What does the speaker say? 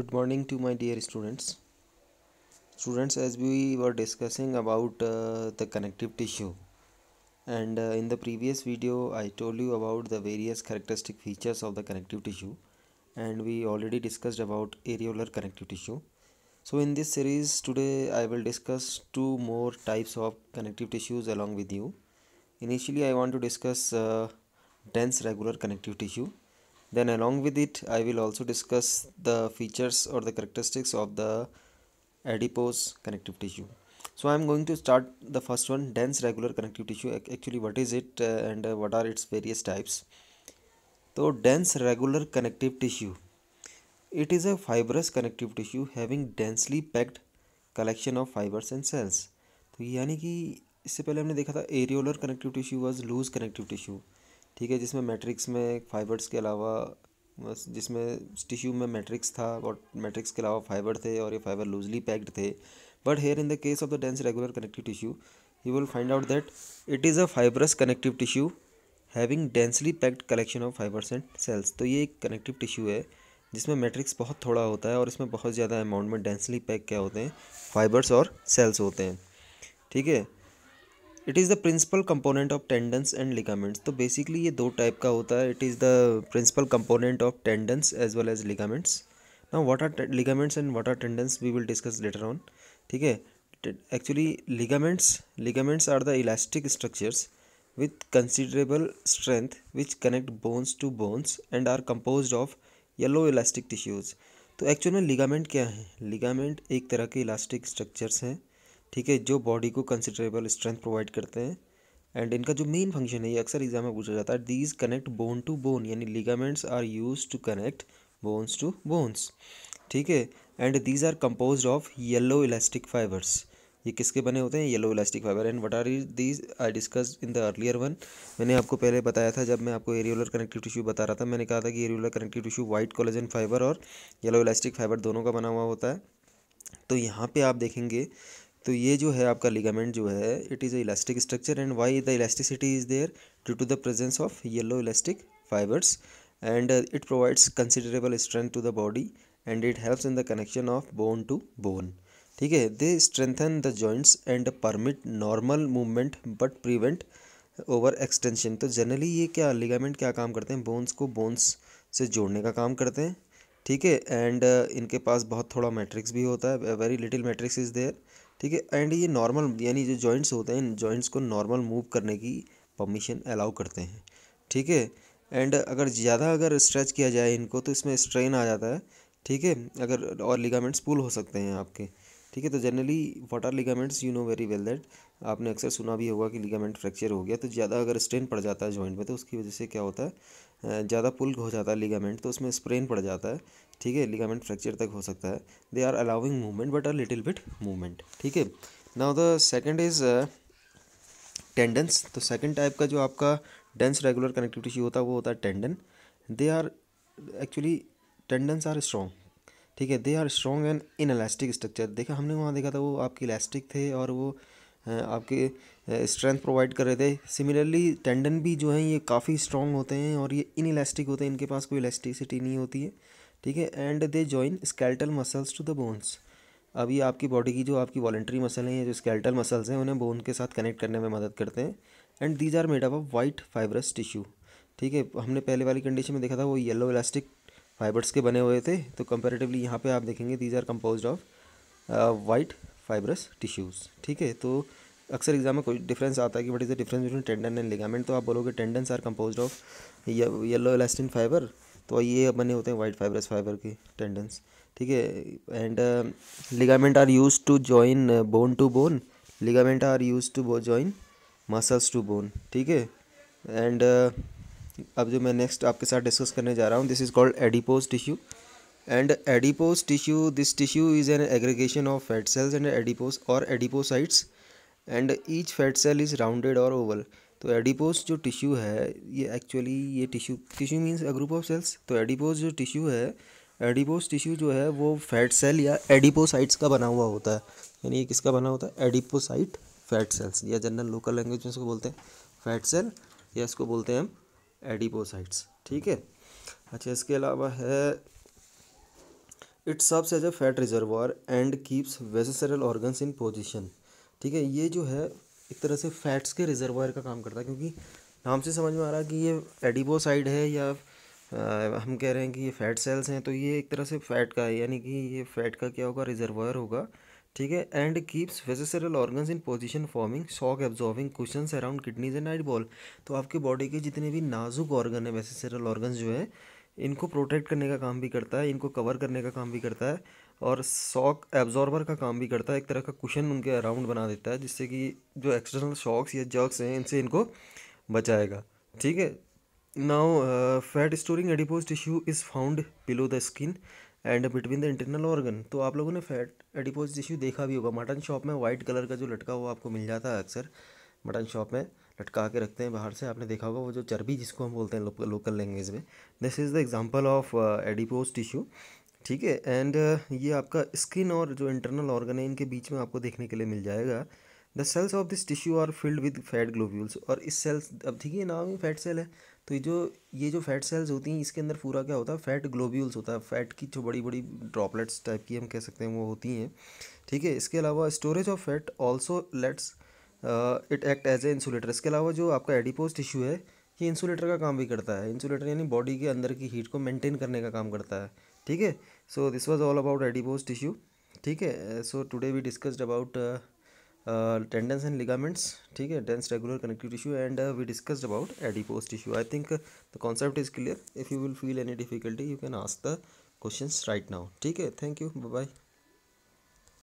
good morning to my dear students students as we were discussing about uh, the connective tissue and uh, in the previous video i told you about the various characteristic features of the connective tissue and we already discussed about areolar connective tissue so in this series today i will discuss two more types of connective tissues along with you initially i want to discuss uh, dense regular connective tissue then along with it i will also discuss the features or the characteristics of the adipose connective tissue so i'm going to start the first one dense regular connective tissue actually what is it uh, and uh, what are its various types so dense regular connective tissue it is a fibrous connective tissue having densely packed collection of fibers and cells तो यानी कि इससे पहले हमने देखा था areolar connective tissue was loose connective tissue ठीक है जिसमें मैट्रिक्स में फाइबर्स के अलावा जिसमें टिश्यू में मैट्रिक्स था और मैट्रिक्स के अलावा फाइबर थे और ये फाइबर लूजली पैक्ड थे but here in the case of the dense regular connective tissue you will find out that it is a fibrous connective tissue having densely packed collection of fibres and cells तो ये एक connective tissue है जिसमें matrix बहुत थोड़ा होता है और इसमें बहुत ज़्यादा अमाउंट में डेंसली पैक क्या होते हैं फाइबर्स और सेल्स होते हैं ठीक है it is the principal component of tendons and ligaments तो बेसिकली ये दो टाइप का होता है it is the principal component of tendons as well as ligaments ना what are ligaments and what are tendons we will discuss later on ठीक है actually ligaments ligaments are the elastic structures with considerable strength which connect bones to bones and are compose of yellow elastic tissues तो actual में ligament क्या है ligament एक तरह के elastic structures हैं ठीक है जो बॉडी को कंसिडरेबल स्ट्रेंथ प्रोवाइड करते हैं एंड इनका जो मेन फंक्शन है ये अक्सर एग्जाम में पूछा जाता है these connect bone to bone यानी ligaments are use to connect bones to bones ठीक है and these are compose of yellow elastic fibres ये किसके बने होते हैं yellow elastic fibre and what are is these I discuss in the earlier one मैंने आपको पहले बताया था जब मैं आपको एरियोलर कनेक्टिव टिश्यू बता रहा था मैंने कहा था कि areolar connective tissue white collagen fibre और येलो इलास्टिक फाइबर दोनों का बना हुआ होता है तो यहाँ पे आप देखेंगे तो ये जो है आपका लिगामेंट जो है it is a elastic structure and why the elasticity is there due to the presence of yellow elastic fibres and it provides considerable strength to the body and it helps in the connection of bone to bone ठीक है they strengthen the joints and permit normal movement but prevent over extension तो generally ये क्या ligament क्या काम करते हैं bones को बोन्स से जोड़ने का काम करते हैं ठीक है एंड uh, इनके पास बहुत थोड़ा मैट्रिक्स भी होता है very little matrix is there ठीक है एंड ये नॉर्मल यानी जो जॉइंट्स होते हैं इन जॉइंट्स को नॉर्मल मूव करने की परमिशन अलाउ करते हैं ठीक है एंड अगर ज़्यादा अगर स्ट्रेच किया जाए इनको तो इसमें स्ट्रेन आ जाता है ठीक है अगर और लिगामेंट्स पुल हो सकते हैं आपके ठीक है तो generally what are ligaments you know very well that आपने अक्सर सुना भी होगा कि लिगामेंट फ्रैक्चर हो गया तो ज़्यादा अगर स्ट्रेन पड़ जाता है जॉइंट में तो उसकी वजह से क्या होता है ज़्यादा पुल हो जाता है लिगामेंट तो उसमें स्प्रेन पड़ जाता है ठीक है लिगामेंट फ्रैक्चर तक हो सकता है they are allowing movement but are little bit movement ठीक है now the second is tendons तो सेकेंड टाइप का जो आपका डेंस रेगुलर कनेक्टिव टिश्यू होता है वो होता है tendon they are actually tendons are strong ठीक है they are strong and in structure देखा हमने वहाँ देखा था वो आपके इलास्टिक थे और वो आपके स्ट्रेंथ प्रोवाइड कर रहे थे सिमिलरली टेंडन भी जो हैं ये काफ़ी स्ट्रॉन्ग होते हैं और ये इन इलास्टिक होते हैं इनके पास कोई इलास्टिसिटी नहीं होती है ठीक है and they join skeletal muscles to the bones अभी आपकी बॉडी की जो आपकी वॉलेंट्री मसल हैं जो स्केल्टल मसल्स हैं उन्हें बोन के साथ कनेक्ट करने में मदद करते हैं and these are made up of white fibrous tissue ठीक है हमने पहले वाली कंडीशन में देखा था वो येलो इलास्टिक फाइबर्स के बने हुए थे तो कंपेरेटिवली यहाँ पे आप देखेंगे these are compose of white fibrous tissues ठीक है तो अक्सर एग्जाम में कोई डिफरेंस आता है कि what is the difference between tendon and ligament तो आप बोलोगे tendons are compose of yellow elastin fibre तो ये बने होते हैं वाइट फाइबरस फाइबर के टेंडन्स ठीक है and ligament are use to join bone to bone ligament are use to join muscles to bone ठीक है एंड अब जो मैं नेक्स्ट आपके साथ डिस्कस करने जा रहा हूँ this is called adipose tissue and adipose tissue this tissue is an aggregation of fat cells and adipose और adipocytes and each fat cell is rounded और ओवल तो एडिपोज जो टिश्यू है ये एक्चुअली ये tissue tissue means a group of cells तो adipose जो tissue है एडिपोज टिश्यू जो है वो फैट सेल या एडिपोसाइट्स का बना हुआ होता है यानी ये किसका बना होता है एडिपोसाइट फैट सेल्स या जनरल लोकल लैंग्वेज में इसको बोलते हैं फैट सेल या इसको बोलते हैं हम एडिपोसाइट्स ठीक है अच्छा इसके अलावा है it's serves as a fat reservoir and keeps visceral organs in position ठीक है ये जो है एक तरह से फैट्स के रिजर्वर का काम करता है क्योंकि नाम से समझ में आ रहा है कि ये एडिपोसाइड है या आ, हम कह रहे हैं कि ये फैट सेल्स हैं तो ये एक तरह से फैट का है यानी कि ये फैट का क्या होगा रिजर्वायर होगा ठीक है and keeps visceral organ in position forming shock absorbing cushion around kidneys and eyeball तो आपके बॉडी के जितने भी नाजुक ऑर्गन है वेजिसरल ऑर्गन जो है इनको प्रोटेक्ट करने का काम भी करता है इनको कवर करने का काम भी करता है और शॉक एब्जॉर्बर का काम भी करता है एक तरह का कुशन उनके अराउंड बना देता है जिससे कि जो एक्सटर्नल शॉक्स या जर्क्स हैं इनसे इनको बचाएगा ठीक है now fat storing adipose tissue is found below the skin and between the internal organ तो आप लोगों ने फैट एडिपोज टिश्यू देखा भी होगा मटन शॉप में वाइट कलर का जो लटका हुआ आपको मिल जाता है अक्सर मटन शॉप में लटका के रखते हैं बाहर से आपने देखा होगा वो जो चर्बी जिसको हम बोलते हैं लोकल लैंग्वेज में this is the example of adipose tissue ठीक है एंड uh, ये आपका स्किन और जो इंटरनल ऑर्गन है इनके बीच में आपको देखने के लिए मिल जाएगा the cells of this tissue are filled with fat globules और इस सेल्स अब ठीक है नाम ही फैट सेल है तो ये जो ये जो फैट सेल्स होती हैं इसके अंदर पूरा क्या होता है फैट ग्लोब्यूल्स होता है फैट की जो बड़ी बड़ी ड्रॉपलेट्स टाइप की हम कह सकते हैं वो होती हैं ठीक है इसके अलावा storage of fat also lets it act as a insulator इसके अलावा जो आपका एडिपोज टिश्यू है ये इंसुलेटर का काम भी करता है इंसुलेटर यानी बॉडी के अंदर की हीट को मेंटेन करने का काम करता है ठीक है so this was all about adipose tissue ठीक है so today we discussed about Uh, tendons and ligaments okay. है dense regular connective tissue and uh, we discussed about adipose tissue I think uh, the concept is clear if you will feel any difficulty you can ask the questions right now Okay. thank you bye bye